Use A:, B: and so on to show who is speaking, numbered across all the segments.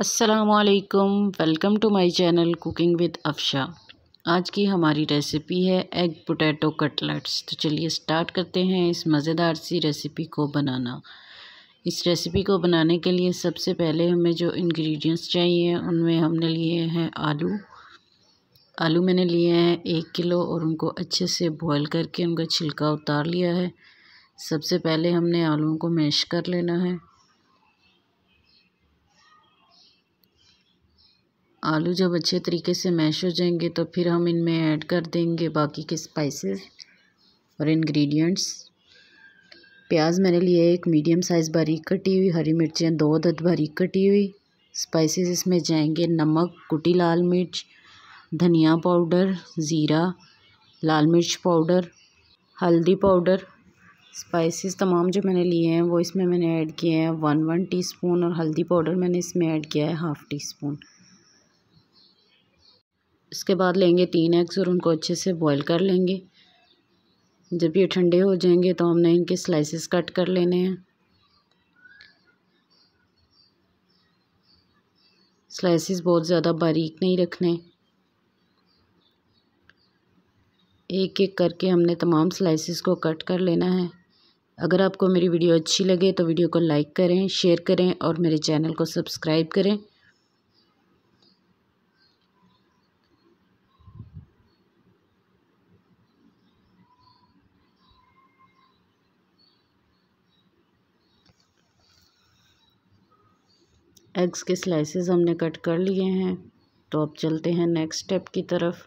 A: असलकम welcome to my channel cooking with Afsha आज की हमारी रेसिपी है एग पोटैटो कटलेट्स तो चलिए स्टार्ट करते हैं इस मज़ेदार सी रेसिपी को बनाना इस रेसिपी को बनाने के लिए सबसे पहले हमें जो इंग्रेडिएंट्स चाहिए उनमें हमने लिए हैं आलू आलू मैंने लिए हैं एक किलो और उनको अच्छे से बॉयल करके उनका छिलका उतार लिया है सबसे पहले हमने आलूओं को मैश कर लेना है आलू जब अच्छे तरीके से मैश हो जाएंगे तो फिर हम इनमें ऐड कर देंगे बाकी के स्पाइसेस और इंग्रेडिएंट्स प्याज मैंने लिए एक मीडियम साइज़ बारीक कटी हुई हरी मिर्चें दो अदद बारीक कटी हुई स्पाइसेस इसमें जाएंगे नमक कुटी लाल मिर्च धनिया पाउडर ज़ीरा लाल मिर्च पाउडर हल्दी पाउडर स्पाइसेस तमाम जो मैंने लिए हैं वो इसमें मैंने ऐड किए हैं वन वन टीस्पून और हल्दी पाउडर मैंने इसमें ऐड किया है हाफ़ टी स्पून इसके बाद लेंगे तीन एग्स और उनको अच्छे से बॉईल कर लेंगे जब ये ठंडे हो जाएंगे तो हमने इनके स्लाइसेस कट कर लेने हैं स्लाइसेस बहुत ज़्यादा बारीक नहीं रखने एक एक करके हमने तमाम स्लाइसेस को कट कर लेना है अगर आपको मेरी वीडियो अच्छी लगे तो वीडियो को लाइक करें शेयर करें और मेरे चैनल को सब्सक्राइब करें एग्स के स्लाइसेस हमने कट कर लिए हैं तो अब चलते हैं नेक्स्ट स्टेप की तरफ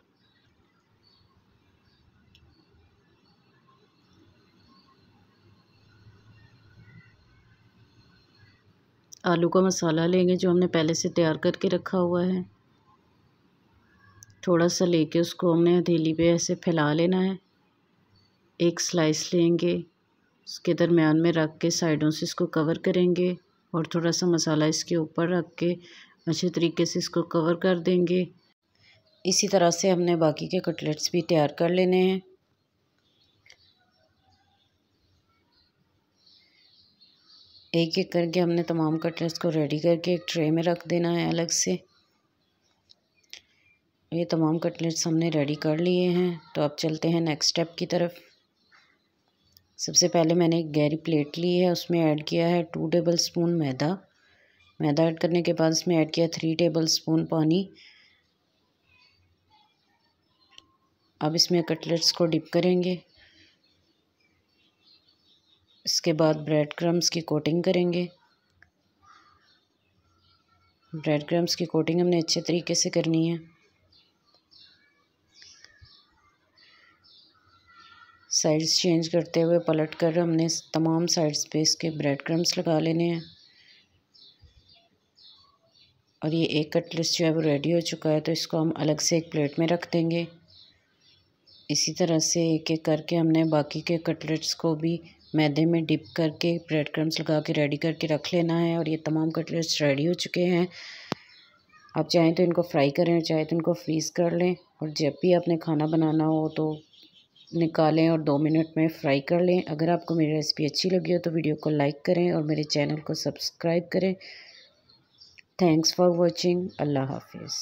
A: आलू का मसाला लेंगे जो हमने पहले से तैयार करके रखा हुआ है थोड़ा सा लेके उसको हमने हथेली पे ऐसे फैला लेना है एक स्लाइस लेंगे उसके दरमियान में रख के साइडों से इसको कवर करेंगे और थोड़ा सा मसाला इसके ऊपर रख के अच्छे तरीके से इसको कवर कर देंगे इसी तरह से हमने बाकी के कटलेट्स भी तैयार कर लेने हैं एक एक करके हमने तमाम कटलेट्स को रेडी करके एक ट्रे में रख देना है अलग से ये तमाम कटलेट्स हमने रेडी कर लिए हैं तो अब चलते हैं नेक्स्ट स्टेप की तरफ सबसे पहले मैंने एक गहरी प्लेट ली है उसमें ऐड किया है टू टेबल स्पून मैदा मैदा ऐड करने के बाद इसमें ऐड किया थ्री टेबल स्पून पानी अब इसमें कटलेट्स को डिप करेंगे इसके बाद ब्रेड क्रम्स की कोटिंग करेंगे ब्रेड क्रम्स की कोटिंग हमने अच्छे तरीके से करनी है साइड्स चेंज करते हुए पलट कर हमने तमाम साइड्स पे इसके ब्रेड क्रम्स लगा लेने हैं और ये एक कटलेस जो है वो रेडी हो चुका है तो इसको हम अलग से एक प्लेट में रख देंगे इसी तरह से एक एक करके हमने बाकी के कटलेट्स को भी मैदे में डिप करके ब्रेड क्रम्स लगा के रेडी करके रख लेना है और ये तमाम कटलेट्स रेडी हो चुके हैं आप चाहें तो इनको फ्राई करें चाहे तो इनको फ्रीज़ कर लें और जब भी आपने खाना बनाना हो तो निकालें और दो मिनट में फ्राई कर लें अगर आपको मेरी रेसिपी अच्छी लगी हो तो वीडियो को लाइक करें और मेरे चैनल को सब्सक्राइब करें थैंक्स फॉर वॉचिंग अल्लाह हाफिज़